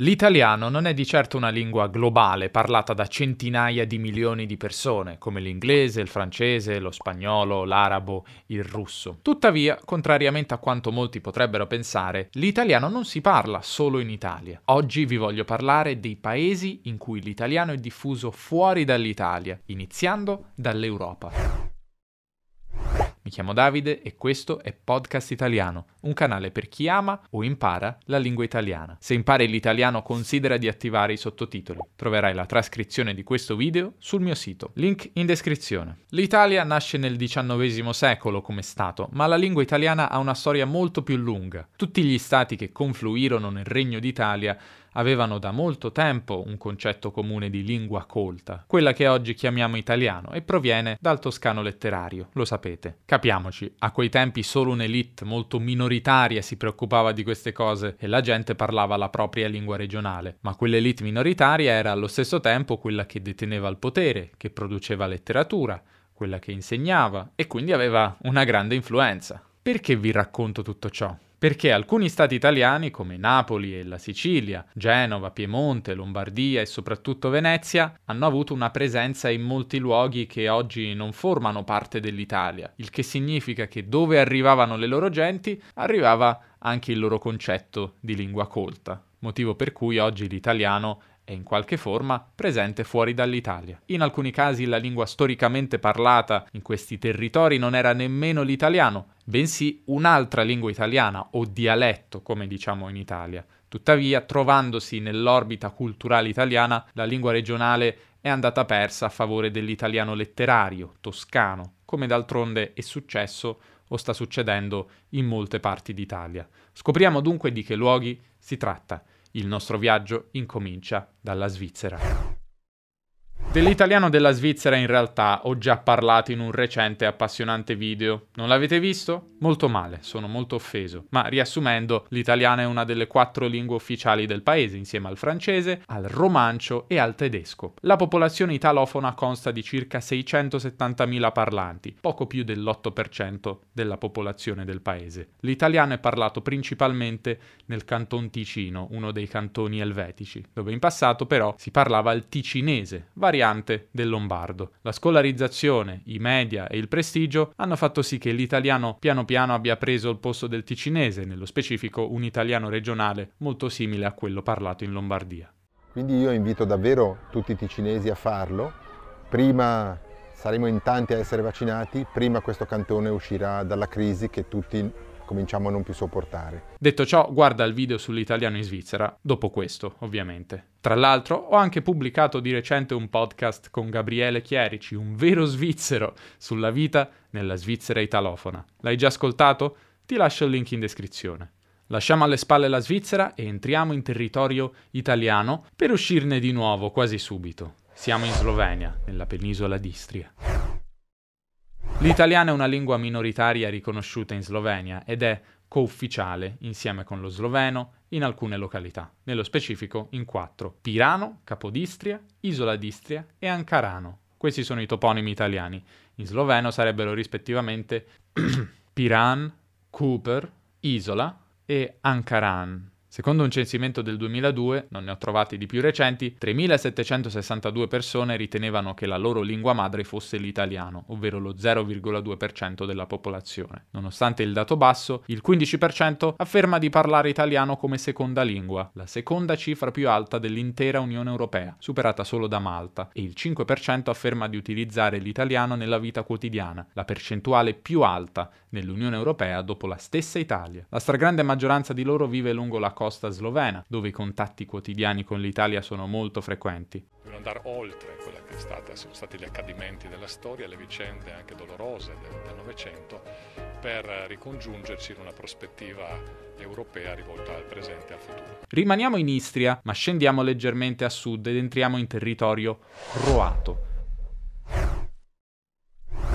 L'italiano non è di certo una lingua globale parlata da centinaia di milioni di persone, come l'inglese, il francese, lo spagnolo, l'arabo, il russo. Tuttavia, contrariamente a quanto molti potrebbero pensare, l'italiano non si parla solo in Italia. Oggi vi voglio parlare dei paesi in cui l'italiano è diffuso fuori dall'Italia, iniziando dall'Europa. Mi chiamo Davide e questo è Podcast Italiano, un canale per chi ama o impara la lingua italiana. Se impari l'italiano considera di attivare i sottotitoli. Troverai la trascrizione di questo video sul mio sito. Link in descrizione. L'Italia nasce nel XIX secolo come Stato, ma la lingua italiana ha una storia molto più lunga. Tutti gli stati che confluirono nel Regno d'Italia avevano da molto tempo un concetto comune di lingua colta, quella che oggi chiamiamo italiano e proviene dal toscano letterario, lo sapete. Capiamoci, a quei tempi solo un'elite molto minoritaria si preoccupava di queste cose e la gente parlava la propria lingua regionale, ma quell'elite minoritaria era allo stesso tempo quella che deteneva il potere, che produceva letteratura, quella che insegnava e quindi aveva una grande influenza. Perché vi racconto tutto ciò? perché alcuni stati italiani come Napoli e la Sicilia, Genova, Piemonte, Lombardia e soprattutto Venezia hanno avuto una presenza in molti luoghi che oggi non formano parte dell'Italia, il che significa che dove arrivavano le loro genti arrivava anche il loro concetto di lingua colta, motivo per cui oggi l'italiano e in qualche forma presente fuori dall'Italia. In alcuni casi la lingua storicamente parlata in questi territori non era nemmeno l'italiano, bensì un'altra lingua italiana o dialetto, come diciamo in Italia. Tuttavia, trovandosi nell'orbita culturale italiana, la lingua regionale è andata persa a favore dell'italiano letterario, toscano, come d'altronde è successo o sta succedendo in molte parti d'Italia. Scopriamo dunque di che luoghi si tratta. Il nostro viaggio incomincia dalla Svizzera. Dell'italiano della Svizzera in realtà ho già parlato in un recente appassionante video. Non l'avete visto? Molto male, sono molto offeso. Ma riassumendo, l'italiano è una delle quattro lingue ufficiali del paese, insieme al francese, al romancio e al tedesco. La popolazione italofona consta di circa 670.000 parlanti, poco più dell'8% della popolazione del paese. L'italiano è parlato principalmente nel canton Ticino, uno dei cantoni elvetici, dove in passato però si parlava il ticinese, varia variante del lombardo. La scolarizzazione, i media e il prestigio hanno fatto sì che l'italiano piano piano abbia preso il posto del ticinese, nello specifico un italiano regionale molto simile a quello parlato in Lombardia. Quindi io invito davvero tutti i ticinesi a farlo. Prima saremo in tanti a essere vaccinati, prima questo cantone uscirà dalla crisi che tutti cominciamo a non più sopportare. Detto ciò, guarda il video sull'italiano in Svizzera, dopo questo, ovviamente. Tra l'altro, ho anche pubblicato di recente un podcast con Gabriele Chierici, un vero svizzero, sulla vita nella Svizzera italofona. L'hai già ascoltato? Ti lascio il link in descrizione. Lasciamo alle spalle la Svizzera e entriamo in territorio italiano per uscirne di nuovo quasi subito. Siamo in Slovenia, nella penisola d'Istria. L'italiano è una lingua minoritaria riconosciuta in Slovenia ed è coufficiale insieme con lo sloveno in alcune località, nello specifico in quattro: Pirano, Capodistria, Isola d'Istria e Ancarano. Questi sono i toponimi italiani. In sloveno sarebbero rispettivamente Piran, Cooper, Isola e Ankaran. Secondo un censimento del 2002, non ne ho trovati di più recenti, 3.762 persone ritenevano che la loro lingua madre fosse l'italiano, ovvero lo 0,2% della popolazione. Nonostante il dato basso, il 15% afferma di parlare italiano come seconda lingua, la seconda cifra più alta dell'intera Unione Europea, superata solo da Malta, e il 5% afferma di utilizzare l'italiano nella vita quotidiana, la percentuale più alta nell'Unione Europea dopo la stessa Italia. La stragrande maggioranza di loro vive lungo la costa costa slovena, dove i contatti quotidiani con l'Italia sono molto frequenti. Dobbiamo andare oltre quella che stata, sono stati gli accadimenti della storia, le vicende anche dolorose del, del Novecento, per ricongiungerci in una prospettiva europea rivolta al presente e al futuro. Rimaniamo in Istria, ma scendiamo leggermente a sud ed entriamo in territorio croato.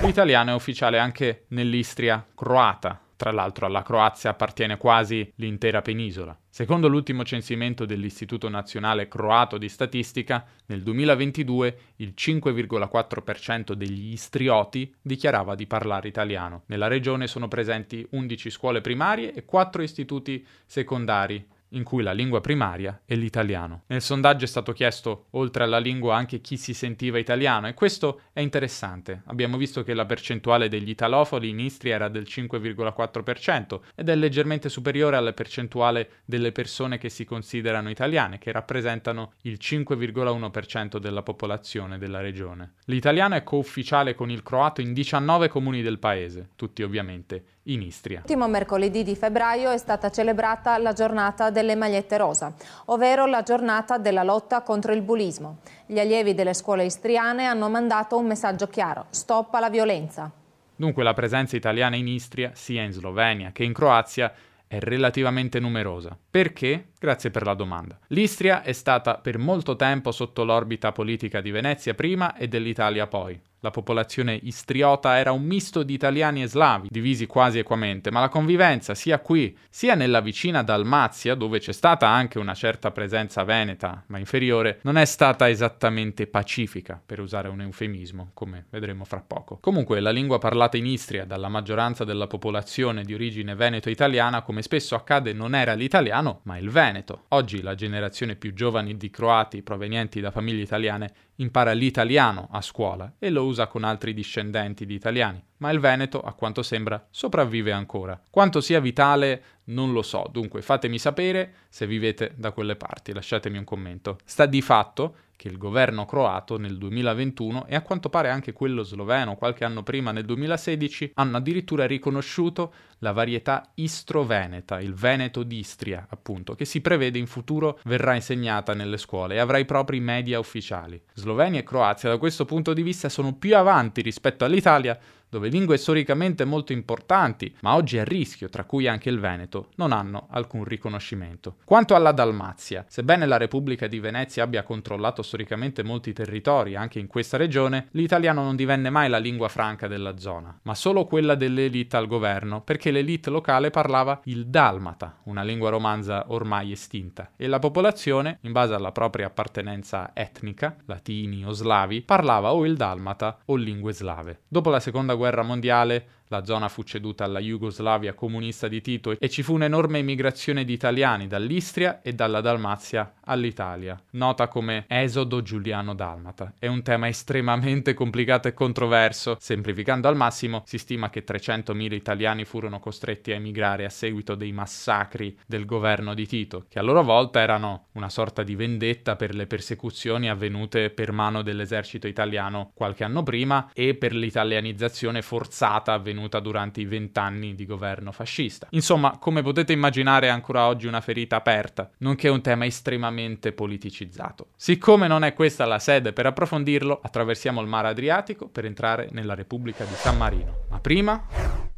L'italiano è ufficiale anche nell'Istria croata, tra l'altro alla Croazia appartiene quasi l'intera penisola. Secondo l'ultimo censimento dell'Istituto Nazionale Croato di Statistica, nel 2022 il 5,4% degli istrioti dichiarava di parlare italiano. Nella regione sono presenti 11 scuole primarie e 4 istituti secondari, in cui la lingua primaria è l'italiano. Nel sondaggio è stato chiesto, oltre alla lingua, anche chi si sentiva italiano e questo è interessante. Abbiamo visto che la percentuale degli italofoli in Istria era del 5,4% ed è leggermente superiore alla percentuale delle persone che si considerano italiane, che rappresentano il 5,1% della popolazione della regione. L'italiano è coufficiale con il croato in 19 comuni del paese, tutti ovviamente in Istria. L'ultimo mercoledì di febbraio è stata celebrata la giornata del delle magliette rosa, ovvero la giornata della lotta contro il bullismo. Gli allievi delle scuole istriane hanno mandato un messaggio chiaro, stop alla violenza. Dunque la presenza italiana in Istria, sia in Slovenia che in Croazia, è relativamente numerosa. Perché? Grazie per la domanda. L'Istria è stata per molto tempo sotto l'orbita politica di Venezia prima e dell'Italia poi. La popolazione istriota era un misto di italiani e slavi, divisi quasi equamente, ma la convivenza sia qui sia nella vicina Dalmazia, dove c'è stata anche una certa presenza veneta, ma inferiore, non è stata esattamente pacifica, per usare un eufemismo, come vedremo fra poco. Comunque la lingua parlata in Istria dalla maggioranza della popolazione di origine veneto-italiana, come spesso accade, non era l'italiano, ma il veneto. Oggi la generazione più giovane di croati provenienti da famiglie italiane impara l'italiano a scuola e lo usa con altri discendenti di italiani, ma il Veneto, a quanto sembra, sopravvive ancora. Quanto sia vitale non lo so, dunque fatemi sapere se vivete da quelle parti, lasciatemi un commento. Sta di fatto che il governo croato nel 2021 e a quanto pare anche quello sloveno qualche anno prima nel 2016 hanno addirittura riconosciuto la varietà istro-veneta, il Veneto d'Istria appunto, che si prevede in futuro verrà insegnata nelle scuole e avrà i propri media ufficiali. Slovenia e Croazia da questo punto di vista sono più avanti rispetto all'Italia, dove lingue storicamente molto importanti, ma oggi a rischio, tra cui anche il Veneto, non hanno alcun riconoscimento. Quanto alla Dalmazia, sebbene la Repubblica di Venezia abbia controllato storicamente molti territori anche in questa regione, l'italiano non divenne mai la lingua franca della zona, ma solo quella dell'elite al governo, perché l'elite locale parlava il dalmata, una lingua romanza ormai estinta, e la popolazione, in base alla propria appartenenza etnica, latini o slavi, parlava o il dalmata o lingue slave. Dopo la seconda guerra guerra mondiale la zona fu ceduta alla Jugoslavia comunista di Tito e ci fu un'enorme immigrazione di italiani dall'Istria e dalla Dalmazia all'Italia, nota come esodo giuliano-dalmata. È un tema estremamente complicato e controverso. Semplificando al massimo, si stima che 300.000 italiani furono costretti a emigrare a seguito dei massacri del governo di Tito, che a loro volta erano una sorta di vendetta per le persecuzioni avvenute per mano dell'esercito italiano qualche anno prima e per l'italianizzazione forzata avvenuta avvenuta durante i vent'anni di governo fascista. Insomma, come potete immaginare è ancora oggi una ferita aperta, nonché un tema estremamente politicizzato. Siccome non è questa la sede per approfondirlo, attraversiamo il mare Adriatico per entrare nella Repubblica di San Marino. Ma prima...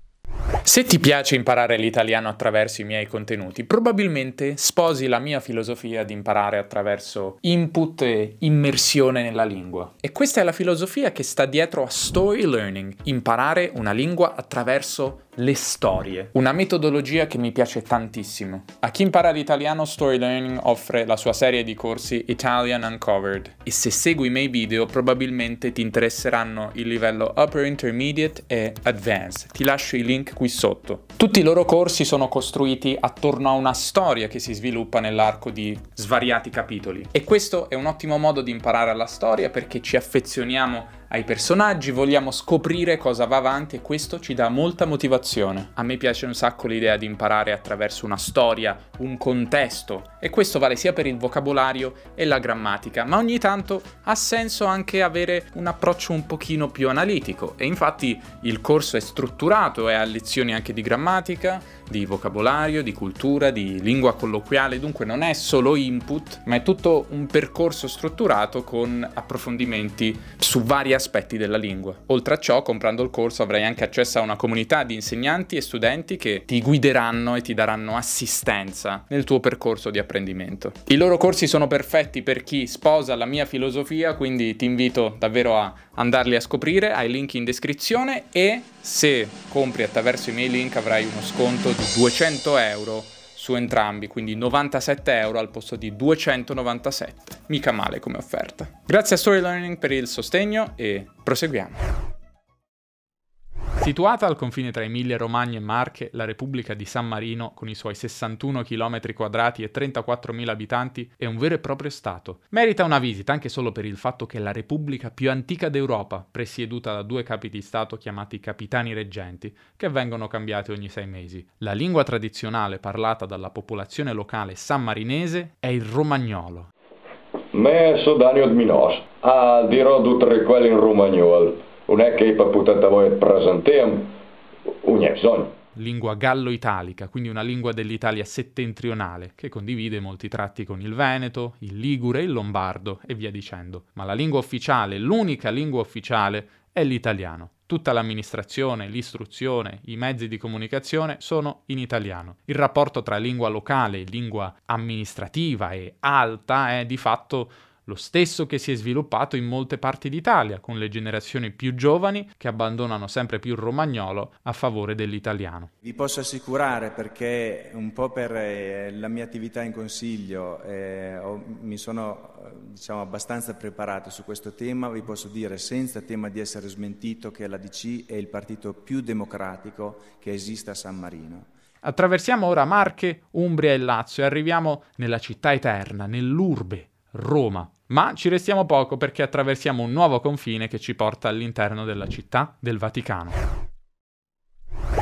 Se ti piace imparare l'italiano attraverso i miei contenuti, probabilmente sposi la mia filosofia di imparare attraverso input e immersione nella lingua. E questa è la filosofia che sta dietro a Story Learning, imparare una lingua attraverso le storie. Una metodologia che mi piace tantissimo. A chi impara l'italiano Story Learning offre la sua serie di corsi Italian Uncovered e se segui i miei video probabilmente ti interesseranno il livello Upper Intermediate e Advanced. Ti lascio i link qui sotto. Tutti i loro corsi sono costruiti attorno a una storia che si sviluppa nell'arco di svariati capitoli e questo è un ottimo modo di imparare la storia perché ci affezioniamo ai personaggi, vogliamo scoprire cosa va avanti e questo ci dà molta motivazione. A me piace un sacco l'idea di imparare attraverso una storia, un contesto e questo vale sia per il vocabolario e la grammatica, ma ogni tanto ha senso anche avere un approccio un pochino più analitico e infatti il corso è strutturato, è a lezioni anche di grammatica, di vocabolario, di cultura, di lingua colloquiale, dunque non è solo input, ma è tutto un percorso strutturato con approfondimenti su vari aspetti della lingua. Oltre a ciò, comprando il corso avrai anche accesso a una comunità di insegnanti e studenti che ti guideranno e ti daranno assistenza nel tuo percorso di apprendimento. I loro corsi sono perfetti per chi sposa la mia filosofia, quindi ti invito davvero a andarli a scoprire, hai link in descrizione e se compri attraverso i miei link avrai uno sconto di 200 euro su entrambi, quindi 97 euro al posto di 297. Mica male come offerta. Grazie a Story Learning per il sostegno e proseguiamo. Situata al confine tra Emilia-Romagna e Marche, la Repubblica di San Marino, con i suoi 61 km 2 e 34.000 abitanti, è un vero e proprio Stato. Merita una visita anche solo per il fatto che è la Repubblica più antica d'Europa, presieduta da due capi di Stato chiamati capitani reggenti, che vengono cambiati ogni sei mesi. La lingua tradizionale parlata dalla popolazione locale sammarinese è il romagnolo. Me sono Daniel Minos, a dirò tutte quelle in romagnolo non è che i tanta voglia presenteam, non bisogno. Lingua gallo-italica, quindi una lingua dell'Italia settentrionale, che condivide molti tratti con il Veneto, il Ligure, il Lombardo e via dicendo. Ma la lingua ufficiale, l'unica lingua ufficiale, è l'italiano. Tutta l'amministrazione, l'istruzione, i mezzi di comunicazione sono in italiano. Il rapporto tra lingua locale, e lingua amministrativa e alta è di fatto lo stesso che si è sviluppato in molte parti d'Italia, con le generazioni più giovani che abbandonano sempre più il romagnolo a favore dell'italiano. Vi posso assicurare, perché un po' per eh, la mia attività in consiglio eh, mi sono eh, diciamo, abbastanza preparato su questo tema, vi posso dire senza tema di essere smentito che l'ADC è il partito più democratico che esista a San Marino. Attraversiamo ora Marche, Umbria e Lazio e arriviamo nella città eterna, nell'urbe Roma. Ma ci restiamo poco perché attraversiamo un nuovo confine che ci porta all'interno della città del Vaticano.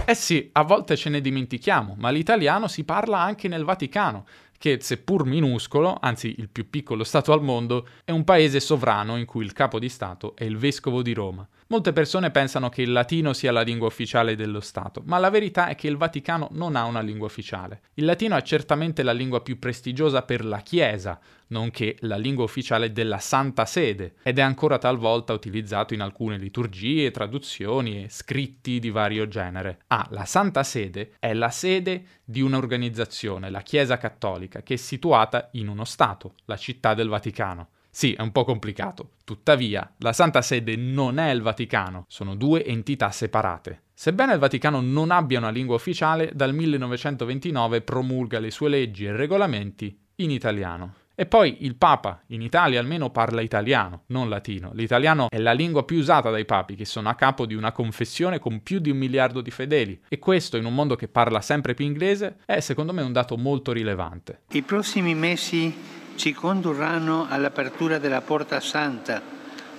Eh sì, a volte ce ne dimentichiamo, ma l'italiano si parla anche nel Vaticano, che seppur minuscolo, anzi il più piccolo Stato al mondo, è un paese sovrano in cui il capo di Stato è il vescovo di Roma. Molte persone pensano che il latino sia la lingua ufficiale dello Stato, ma la verità è che il Vaticano non ha una lingua ufficiale. Il latino è certamente la lingua più prestigiosa per la Chiesa, nonché la lingua ufficiale della Santa Sede, ed è ancora talvolta utilizzato in alcune liturgie, traduzioni e scritti di vario genere. Ah, la Santa Sede è la sede di un'organizzazione, la Chiesa Cattolica, che è situata in uno Stato, la città del Vaticano. Sì, è un po' complicato. Tuttavia, la Santa Sede non è il Vaticano, sono due entità separate. Sebbene il Vaticano non abbia una lingua ufficiale, dal 1929 promulga le sue leggi e regolamenti in italiano. E poi il Papa, in Italia almeno, parla italiano, non latino. L'italiano è la lingua più usata dai papi, che sono a capo di una confessione con più di un miliardo di fedeli. E questo, in un mondo che parla sempre più inglese, è secondo me un dato molto rilevante. I prossimi mesi ci condurranno all'apertura della Porta Santa,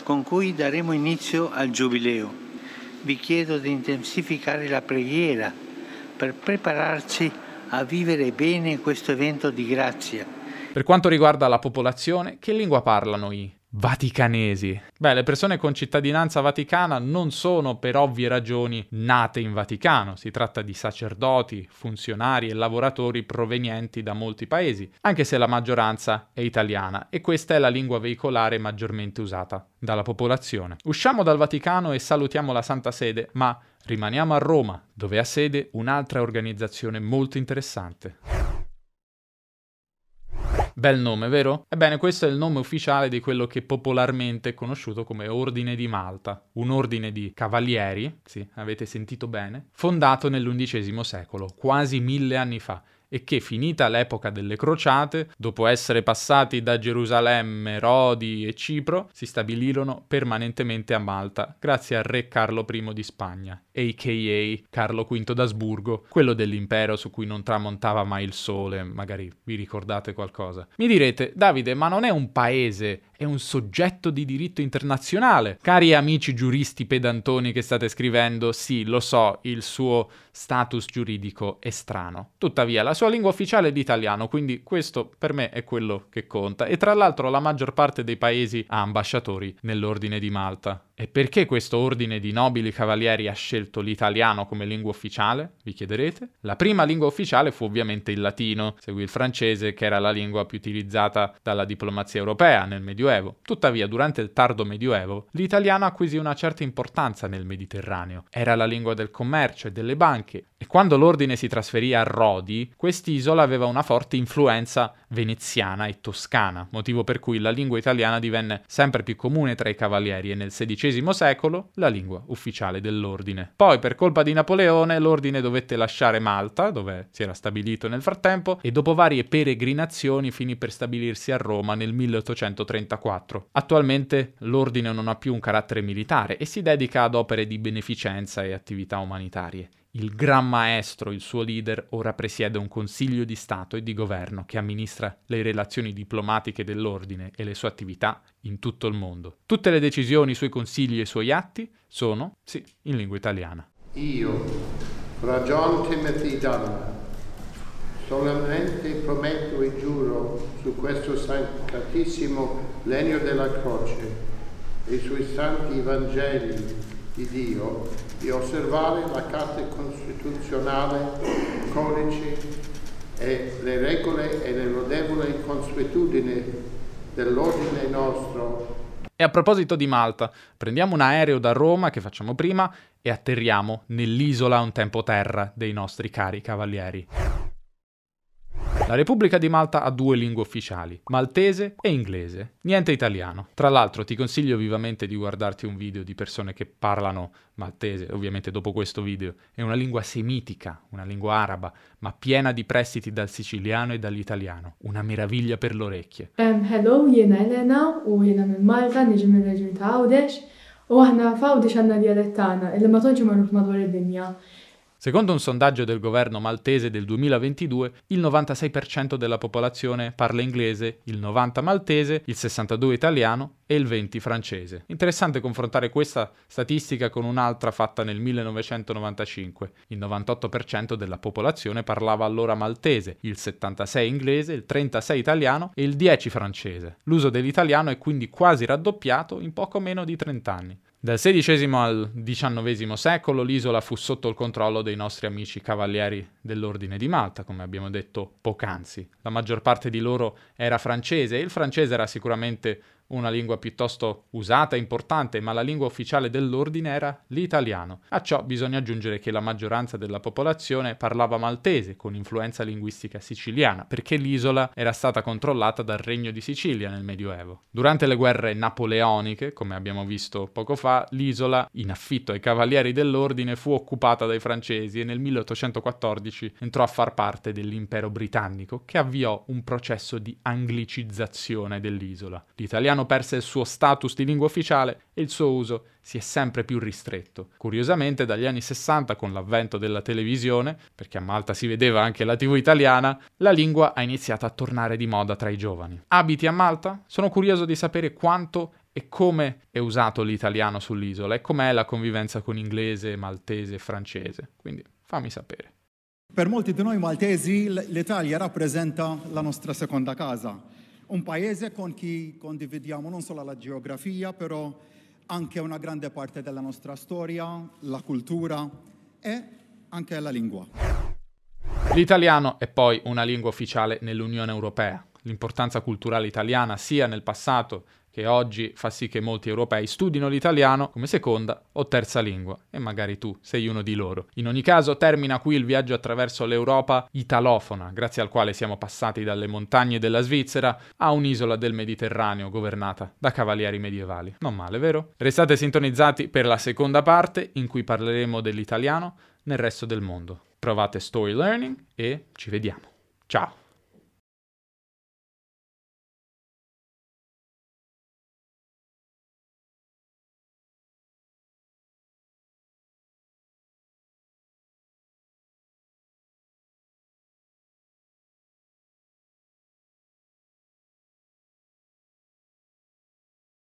con cui daremo inizio al Giubileo. Vi chiedo di intensificare la preghiera per prepararci a vivere bene questo evento di grazia. Per quanto riguarda la popolazione, che lingua parlano i vaticanesi. Beh, le persone con cittadinanza vaticana non sono per ovvie ragioni nate in Vaticano, si tratta di sacerdoti, funzionari e lavoratori provenienti da molti paesi, anche se la maggioranza è italiana e questa è la lingua veicolare maggiormente usata dalla popolazione. Usciamo dal Vaticano e salutiamo la Santa Sede, ma rimaniamo a Roma, dove ha sede un'altra organizzazione molto interessante. Bel nome, vero? Ebbene, questo è il nome ufficiale di quello che popolarmente è conosciuto come Ordine di Malta, un ordine di cavalieri, sì, avete sentito bene, fondato nell'undicesimo secolo, quasi mille anni fa e che finita l'epoca delle crociate, dopo essere passati da Gerusalemme, Rodi e Cipro, si stabilirono permanentemente a Malta, grazie al re Carlo I di Spagna, a.k.a. Carlo V d'Asburgo, quello dell'impero su cui non tramontava mai il sole, magari vi ricordate qualcosa. Mi direte, Davide, ma non è un paese, è un soggetto di diritto internazionale. Cari amici giuristi pedantoni che state scrivendo, sì, lo so, il suo status giuridico è strano. Tuttavia, la sua lingua ufficiale è l'italiano, quindi questo per me è quello che conta. E tra l'altro la maggior parte dei paesi ha ambasciatori nell'ordine di Malta. E perché questo ordine di nobili cavalieri ha scelto l'italiano come lingua ufficiale? Vi chiederete? La prima lingua ufficiale fu ovviamente il latino, seguì il francese che era la lingua più utilizzata dalla diplomazia europea nel Medioevo. Tuttavia, durante il tardo Medioevo, l'italiano acquisì una certa importanza nel Mediterraneo. Era la lingua del commercio e delle banche, e quando l'ordine si trasferì a Rodi, quest'isola aveva una forte influenza veneziana e toscana, motivo per cui la lingua italiana divenne sempre più comune tra i cavalieri e nel XVI secolo la lingua ufficiale dell'ordine. Poi, per colpa di Napoleone, l'ordine dovette lasciare Malta, dove si era stabilito nel frattempo, e dopo varie peregrinazioni finì per stabilirsi a Roma nel 1834. Attualmente l'ordine non ha più un carattere militare e si dedica ad opere di beneficenza e attività umanitarie. Il Gran Maestro, il suo leader, ora presiede un Consiglio di Stato e di Governo che amministra le relazioni diplomatiche dell'ordine e le sue attività in tutto il mondo. Tutte le decisioni, i suoi consigli e i suoi atti sono, sì, in lingua italiana. Io, fra John Timothy Dunn, solamente prometto e giuro su questo santissimo legno della croce e sui santi Vangeli di Dio di osservare la Carta costituzionale, codici e le regole e le lodevoli consuetudini dell'ordine nostro. E a proposito di Malta, prendiamo un aereo da Roma che facciamo prima e atterriamo nell'isola un tempo terra dei nostri cari cavalieri. La Repubblica di Malta ha due lingue ufficiali, maltese e inglese, niente italiano. Tra l'altro ti consiglio vivamente di guardarti un video di persone che parlano maltese, ovviamente dopo questo video, è una lingua semitica, una lingua araba, ma piena di prestiti dal siciliano e dall'italiano, una meraviglia per le orecchie. Um, hello, jena Elena u jena minn Malta, niġi minn reġjun ta' Għawdex, u aħna f'Għawdex għandna dialettana, il-matolġi marruf madwar id Secondo un sondaggio del governo maltese del 2022, il 96% della popolazione parla inglese, il 90% maltese, il 62% italiano e il 20% francese. Interessante confrontare questa statistica con un'altra fatta nel 1995. Il 98% della popolazione parlava allora maltese, il 76% inglese, il 36% italiano e il 10% francese. L'uso dell'italiano è quindi quasi raddoppiato in poco meno di 30 anni. Dal XVI al XIX secolo l'isola fu sotto il controllo dei nostri amici cavalieri dell'Ordine di Malta, come abbiamo detto poc'anzi. La maggior parte di loro era francese e il francese era sicuramente una lingua piuttosto usata e importante, ma la lingua ufficiale dell'ordine era l'italiano. A ciò bisogna aggiungere che la maggioranza della popolazione parlava maltese, con influenza linguistica siciliana, perché l'isola era stata controllata dal Regno di Sicilia nel Medioevo. Durante le guerre napoleoniche, come abbiamo visto poco fa, l'isola, in affitto ai cavalieri dell'ordine, fu occupata dai francesi e nel 1814 entrò a far parte dell'impero britannico, che avviò un processo di anglicizzazione dell'isola. L'italiano italiano perse il suo status di lingua ufficiale e il suo uso si è sempre più ristretto. Curiosamente dagli anni 60, con l'avvento della televisione, perché a Malta si vedeva anche la TV italiana, la lingua ha iniziato a tornare di moda tra i giovani. Abiti a Malta? Sono curioso di sapere quanto e come è usato l'italiano sull'isola e com'è la convivenza con inglese, maltese e francese. Quindi fammi sapere. Per molti di noi maltesi l'Italia rappresenta la nostra seconda casa un paese con cui condividiamo non solo la geografia, però anche una grande parte della nostra storia, la cultura e anche la lingua. L'italiano è poi una lingua ufficiale nell'Unione Europea. L'importanza culturale italiana sia nel passato che oggi fa sì che molti europei studino l'italiano come seconda o terza lingua, e magari tu sei uno di loro. In ogni caso termina qui il viaggio attraverso l'Europa italofona, grazie al quale siamo passati dalle montagne della Svizzera a un'isola del Mediterraneo governata da cavalieri medievali. Non male, vero? Restate sintonizzati per la seconda parte in cui parleremo dell'italiano nel resto del mondo. Provate Story Learning e ci vediamo. Ciao!